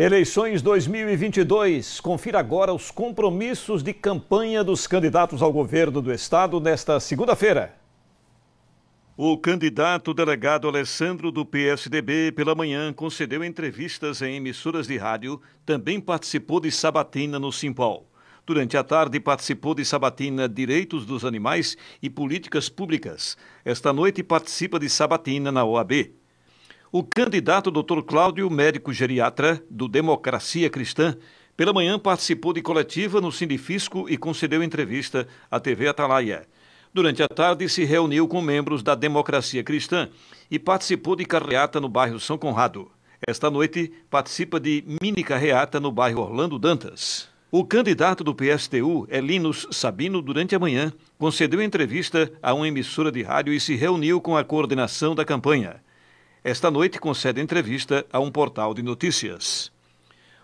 Eleições 2022. Confira agora os compromissos de campanha dos candidatos ao governo do estado nesta segunda-feira. O candidato delegado Alessandro do PSDB, pela manhã, concedeu entrevistas em emissoras de rádio, também participou de sabatina no Simpol. Durante a tarde, participou de sabatina Direitos dos Animais e Políticas Públicas. Esta noite, participa de sabatina na OAB o candidato Dr. Cláudio, médico geriatra do Democracia Cristã, pela manhã participou de coletiva no Sindifisco e concedeu entrevista à TV Atalaia. Durante a tarde, se reuniu com membros da Democracia Cristã e participou de carreata no bairro São Conrado. Esta noite, participa de mini carreata no bairro Orlando Dantas. O candidato do PSTU, Elinos Sabino, durante a manhã, concedeu entrevista a uma emissora de rádio e se reuniu com a coordenação da campanha esta noite concede entrevista a um portal de notícias.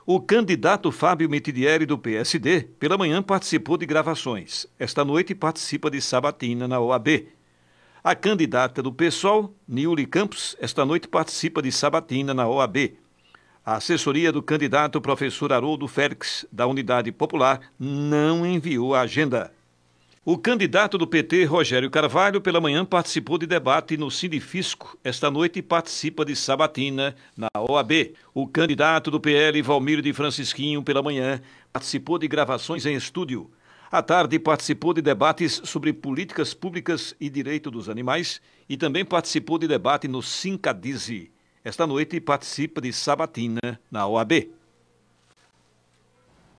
O candidato Fábio Mitidieri do PSD, pela manhã participou de gravações. Esta noite participa de sabatina na OAB. A candidata do PSOL, Niuli Campos, esta noite participa de sabatina na OAB. A assessoria do candidato professor Haroldo Félix, da Unidade Popular, não enviou a agenda. O candidato do PT, Rogério Carvalho, pela manhã participou de debate no Sindifisco. Esta noite participa de sabatina na OAB. O candidato do PL, Valmir de Francisquinho, pela manhã participou de gravações em estúdio. À tarde participou de debates sobre políticas públicas e direito dos animais e também participou de debate no Sincadize. Esta noite participa de sabatina na OAB.